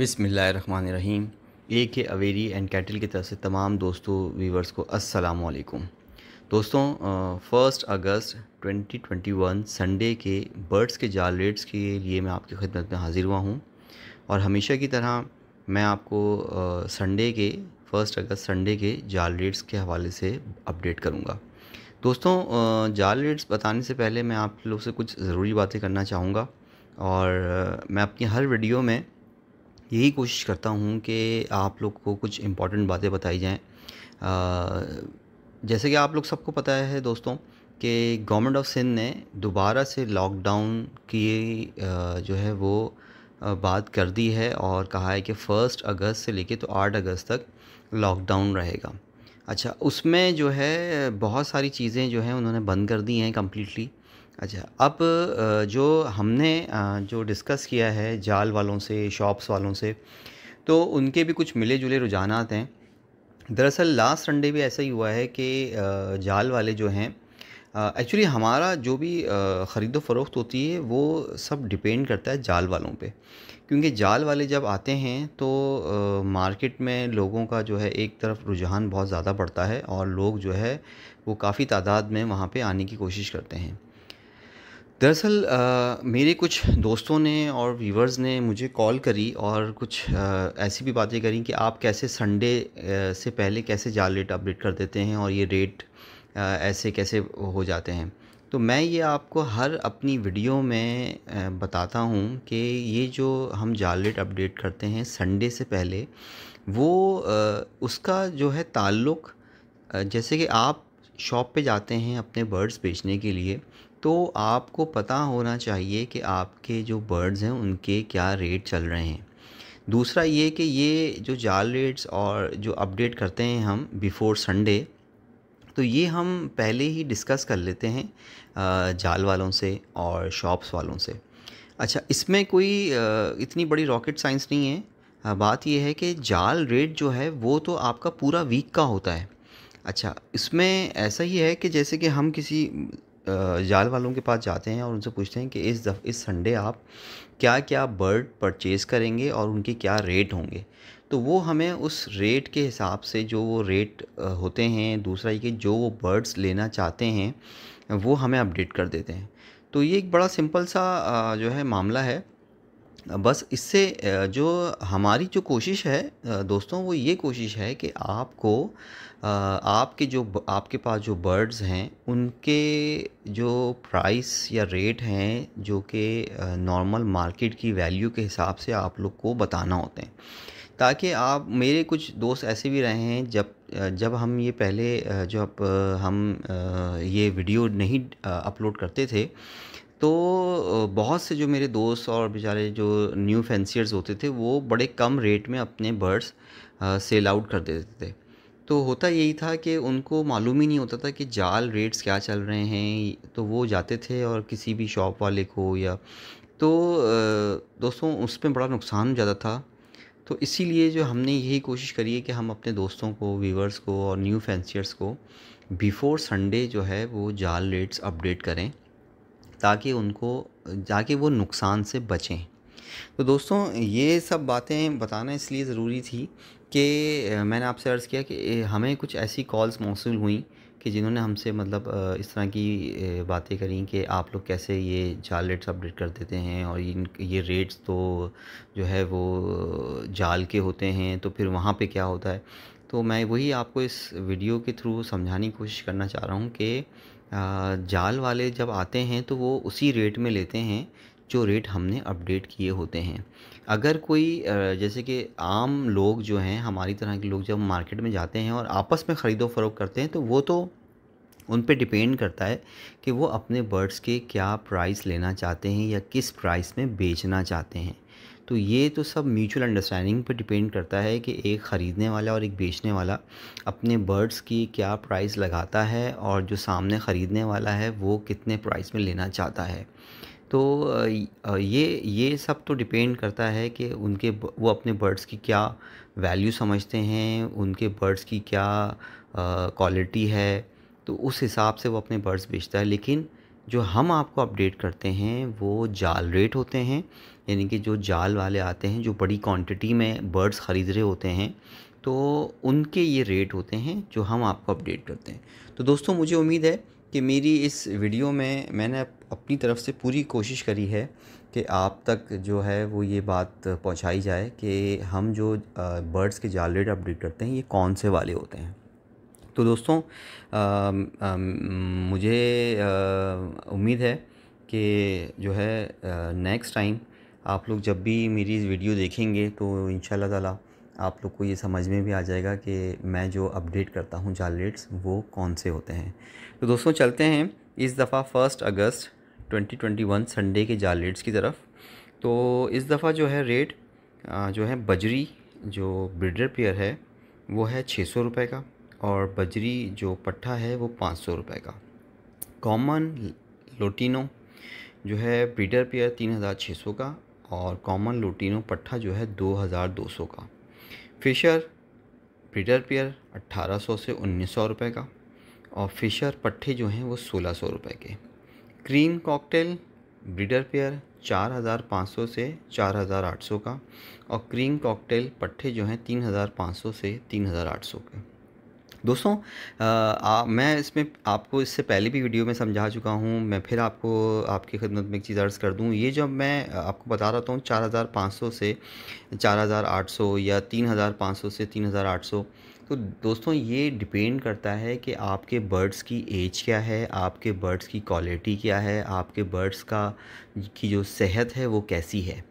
बिसमीम ए के अवेरी and cattle की तरफ से तमाम दोस्तों व्यूवर्स को अस्सलाम दोस्तों फर्स्ट अगस्त 2021 संडे के बर्ड्स के जाल रेट्स के लिए मैं आपकी खिदमत में हाज़िर हुआ हूँ और हमेशा की तरह मैं आपको संडे के फर्स्ट अगस्त संडे के जाल रेट्स के हवाले से अपडेट करूँगा दोस्तों जाल रेट्स बताने से पहले मैं आप लोग से कुछ ज़रूरी बातें करना चाहूँगा और मैं अपनी हर वीडियो में यही कोशिश करता हूँ कि आप लोग को कुछ इम्पॉर्टेंट बातें बताई जाएँ जैसे कि आप लोग सबको पता है दोस्तों कि गवर्नमेंट ऑफ सिंध ने दोबारा से लॉकडाउन की जो है वो बात कर दी है और कहा है कि फ़र्स्ट अगस्त से लेके तो आठ अगस्त तक लॉकडाउन रहेगा अच्छा उसमें जो है बहुत सारी चीज़ें जो हैं उन्होंने बंद कर दी हैं कम्प्लीटली अच्छा अब जो हमने जो डिस्कस किया है जाल वालों से शॉप्स वालों से तो उनके भी कुछ मिले जुले रुझान हैं दरअसल लास्ट संडे भी ऐसा ही हुआ है कि जाल वाले जो हैं एक्चुअली हमारा जो भी ख़रीदो फरोख्त होती है वो सब डिपेंड करता है जाल वालों पे क्योंकि जाल वाले जब आते हैं तो मार्केट में लोगों का जो है एक तरफ रुझान बहुत ज़्यादा बढ़ता है और लोग जो है वो काफ़ी तादाद में वहाँ पे आने की कोशिश करते हैं दरअसल मेरे कुछ दोस्तों ने और व्यूवर्स ने मुझे कॉल करी और कुछ आ, ऐसी भी बातें करी कि आप कैसे संडे से पहले कैसे जाल रेट अपडेट कर देते हैं और ये रेट आ, ऐसे कैसे हो जाते हैं तो मैं ये आपको हर अपनी वीडियो में आ, बताता हूँ कि ये जो हम जाल रेट अपडेट करते हैं संडे से पहले वो उसका जो है ताल्लुक़ जैसे कि आप शॉप पे जाते हैं अपने बर्ड्स बेचने के लिए तो आपको पता होना चाहिए कि आपके जो बर्ड्स हैं उनके क्या रेट चल रहे हैं दूसरा ये कि ये जो जाल रेट्स और जो अपडेट करते हैं हम बिफ़ोर संडे तो ये हम पहले ही डिस्कस कर लेते हैं जाल वालों से और शॉप्स वालों से अच्छा इसमें कोई इतनी बड़ी रॉकेट साइंस नहीं है बात यह है कि जाल रेट जो है वो तो आपका पूरा वीक का होता है अच्छा इसमें ऐसा ही है कि जैसे कि हम किसी जाल वालों के पास जाते हैं और उनसे पूछते हैं कि इस दफ इस संडे आप क्या क्या बर्ड परचेज़ करेंगे और उनके क्या रेट होंगे तो वो हमें उस रेट के हिसाब से जो वो रेट होते हैं दूसरा ये कि जो वो बर्ड्स लेना चाहते हैं वो हमें अपडेट कर देते हैं तो ये एक बड़ा सिंपल सा जो है मामला है बस इससे जो हमारी जो कोशिश है दोस्तों वो ये कोशिश है कि आपको आपके जो आपके पास जो बर्ड्स हैं उनके जो प्राइस या रेट हैं जो कि नॉर्मल मार्केट की वैल्यू के हिसाब से आप लोग को बताना होते हैं ताकि आप मेरे कुछ दोस्त ऐसे भी रहे हैं जब जब हम ये पहले जब हम ये वीडियो नहीं अपलोड करते थे तो बहुत से जो मेरे दोस्त और बेचारे जो न्यू फैंसियर्स होते थे वो बड़े कम रेट में अपने बर्ड्स सेल आउट कर देते थे तो होता यही था कि उनको मालूम ही नहीं होता था कि जाल रेट्स क्या चल रहे हैं तो वो जाते थे और किसी भी शॉप वाले को या तो दोस्तों उस पर बड़ा नुकसान ज़्यादा था तो इसीलिए जो हमने यही कोशिश करी है कि हम अपने दोस्तों को व्यूवर्स को और न्यू फैंसियर्स को बिफ़ोर संडे जो है वो जाल रेट्स अपडेट करें ताकि उनको ताकि वो नुकसान से बचें तो दोस्तों ये सब बातें बताना इसलिए ज़रूरी थी कि मैंने आपसे अर्ज़ किया कि हमें कुछ ऐसी कॉल्स मौसू हुई कि जिन्होंने हमसे मतलब इस तरह की बातें करी कि आप लोग कैसे ये जाल रेट्स अपडेट कर देते हैं और इन ये रेट्स तो जो है वो जाल के होते हैं तो फिर वहाँ पे क्या होता है तो मैं वही आपको इस वीडियो के थ्रू समझाने की कोशिश करना चाह रहा हूँ कि जाल वाले जब आते हैं तो वो उसी रेट में लेते हैं जो रेट हमने अपडेट किए होते हैं अगर कोई जैसे कि आम लोग जो हैं हमारी तरह के लोग जब मार्केट में जाते हैं और आपस में ख़रीदो फरोख करते हैं तो वो तो उन पे डिपेंड करता है कि वो अपने बर्ड्स के क्या प्राइस लेना चाहते हैं या किस प्राइस में बेचना चाहते हैं तो ये तो सब म्यूचुअल अंडरस्टैंडिंग पर डिपेंड करता है कि एक ख़रीदने वाला और एक बेचने वाला अपने बर्ड्स की क्या प्राइस लगाता है और जो सामने ख़रीदने वाला है वो कितने प्राइस में लेना चाहता है तो ये ये सब तो डिपेंड करता है कि उनके वो अपने बर्ड्स की क्या वैल्यू समझते हैं उनके बर्ड्स की क्या क्वालिटी है तो उस हिसाब से वो अपने बर्ड्स बेचता है लेकिन जो हम आपको अपडेट करते हैं वो जाल रेट होते हैं यानी कि जो जाल वाले आते हैं जो बड़ी क्वांटिटी में बर्ड्स ख़रीद रहे होते हैं तो उनके ये रेट होते हैं जो हम आपको अपडेट करते हैं तो दोस्तों मुझे उम्मीद है कि मेरी इस वीडियो में मैंने अपनी तरफ से पूरी कोशिश करी है कि आप तक जो है वो ये बात पहुंचाई जाए कि हम जो बर्ड्स के जाल रेट अपडेट करते हैं ये कौन से वाले होते हैं तो दोस्तों आ, आ, मुझे उम्मीद है कि जो है नेक्स्ट टाइम आप लोग जब भी मेरी वीडियो देखेंगे तो इन ताला आप लोग को ये समझ में भी आ जाएगा कि मैं जो अपडेट करता हूँ जालेट्स वो कौन से होते हैं तो दोस्तों चलते हैं इस दफ़ा फर्स्ट अगस्त 2021 संडे के जालेट्स की तरफ तो इस दफ़ा जो है रेट जो है बजरी जो ब्रिडर पेयर है वो है छः सौ रुपये का और बजरी जो पट्ठा है वो पाँच सौ रुपये का कॉमन लोटिनो जो है ब्रीडर पेयर तीन हज़ार छः सौ का और कॉमन लोटिनो पट्ठा जो है दो हज़ार दो सौ का फिशर ब्रीडर पेयर अट्ठारह सौ से उन्नीस सौ रुपये का और फिशर पट्ठे जो हैं वो सोलह सौ रुपये के क्रीम कॉकटेल ब्रीडर पेयर चार हज़ार पाँच सौ से चार हज़ार आठ सौ का और क्रीम कॉकटेल पट्ठे जो हैं तीन हज़ार पाँच सौ से तीन हज़ार आठ सौ के दोस्तों आ, मैं इसमें आपको इससे पहले भी वीडियो में समझा चुका हूँ मैं फिर आपको आपकी खिदमत में एक चीज़ अर्ज़ कर दूँ ये जब मैं आपको बता रहा हूँ चार हज़ार पाँच सौ से चार हज़ार आठ सौ या तीन हज़ार पाँच सौ से तीन हज़ार आठ सौ तो दोस्तों ये डिपेंड करता है कि आपके बर्ड्स की एज क्या है आपके बर्ड्स की क्वालिटी क्या है आपके बर्ड्स का की जो सेहत है वो कैसी है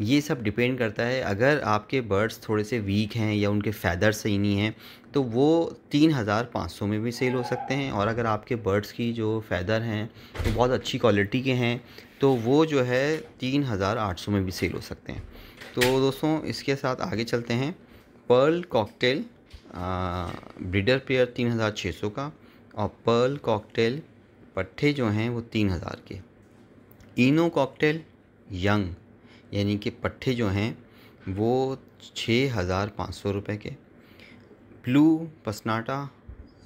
ये सब डिपेंड करता है अगर आपके बर्ड्स थोड़े से वीक हैं या उनके फैदर सही नहीं हैं तो वो तीन हज़ार पाँच सौ में भी सेल हो सकते हैं और अगर आपके बर्ड्स की जो फैदर हैं वो तो बहुत अच्छी क्वालिटी के हैं तो वो जो है तीन हज़ार आठ सौ में भी सेल हो सकते हैं तो दोस्तों इसके साथ आगे चलते हैं पर्ल कॉकटेल ब्रिडर पेयर तीन हज़ार छः सौ का और पर्ल कॉकटेल पट्ठे जो हैं वो तीन हज़ार के इनो कॉकटेल यंग यानी कि पट्ठे जो हैं वो छः हज़ार पाँच सौ रुपये के ब्लू पसनाटा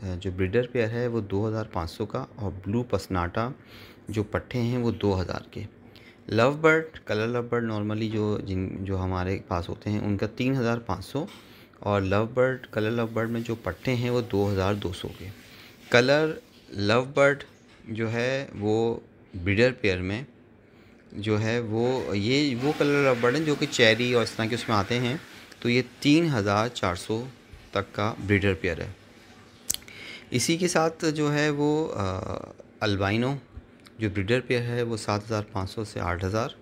जो ब्रिडर पेयर है वो दो हज़ार पाँच सौ का और ब्लू पसनाटा जो पट्ठे हैं वो दो हज़ार के love bird colour love bird normally जो जिन जो हमारे पास होते हैं उनका तीन हज़ार पाँच सौ और love bird colour love bird में जो पट्टे हैं वो दो हज़ार दो सौ के कलर लव बर्ड जो है वो ब्रिडर पेयर में जो है वो ये वो कलर रबड़ हैं जो कि चेरी और इस तरह के उसमें आते हैं तो ये तीन हज़ार चार सौ तक का ब्रीडर पेयर है इसी के साथ जो है वो अल्बाइनो जो ब्रीडर पेयर है वो सात हज़ार पाँच सौ से आठ हज़ार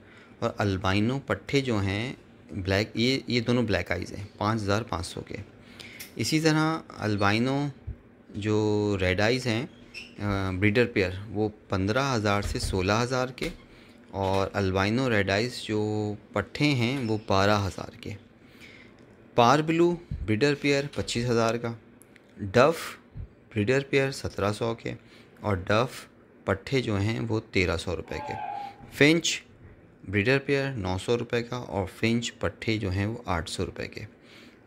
और अल्बाइनो पट्ठे जो हैं ब्लैक ये ये दोनों ब्लैक आइज़ हैं पाँच हज़ार पाँच सौ के इसी तरह अल्बाइनो जो रेड आइज़ हैं ब्रीडर पेयर वो पंद्रह हज़ार से सोलह हज़ार के और अल्बाइनो रेड आइस जो पट्ठे हैं वो बारह हज़ार के पार ब्लू ब्रिडर पेयर पच्चीस हज़ार का डफ ब्रिडर पेयर सत्रह सौ के और डफ पट्ठे जो हैं वो तेरह सौ रुपये के फिंच ब्रिडर पेयर नौ सौ रुपये का और फिंच पट्ठे जो हैं वो आठ सौ रुपये के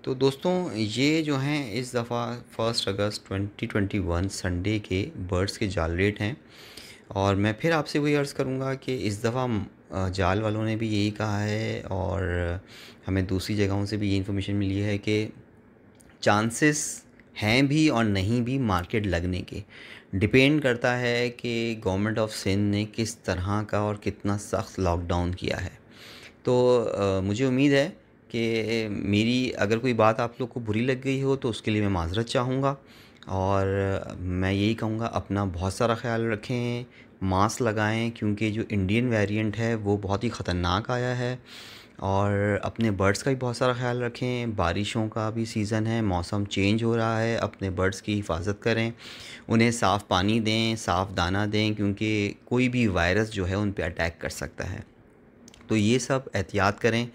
तो दोस्तों ये जो हैं इस दफ़ा फर्स्ट अगस्त 2021 संडे के बर्ड्स के जाल रेट हैं और मैं फिर आपसे वही अर्ज़ करूँगा कि इस दफ़ा जाल वालों ने भी यही कहा है और हमें दूसरी जगहों से भी ये इन्फॉर्मेशन मिली है कि चांसेस हैं भी और नहीं भी मार्केट लगने के डिपेंड करता है कि गवर्नमेंट ऑफ सिंध ने किस तरह का और कितना सख्त लॉकडाउन किया है तो आ, मुझे उम्मीद है कि मेरी अगर कोई बात आप लोग को बुरी लग गई हो तो उसके लिए मैं माजरत चाहूँगा और मैं यही कहूँगा अपना बहुत सारा ख्याल रखें मास्क लगाएं क्योंकि जो इंडियन वेरिएंट है वो बहुत ही ख़तरनाक आया है और अपने बर्ड्स का भी बहुत सारा ख्याल रखें बारिशों का भी सीज़न है मौसम चेंज हो रहा है अपने बर्ड्स की हिफाजत करें उन्हें साफ़ पानी दें साफ़ दाना दें क्योंकि कोई भी वायरस जो है उन पर अटैक कर सकता है तो ये सब एहतियात करें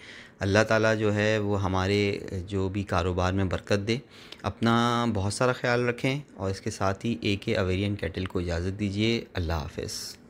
अल्लाह ताला जो है वो हमारे जो भी कारोबार में बरकत दे अपना बहुत सारा ख्याल रखें और इसके साथ ही ए के अवेरियन कैटल को इजाज़त दीजिए अल्लाह हाफ़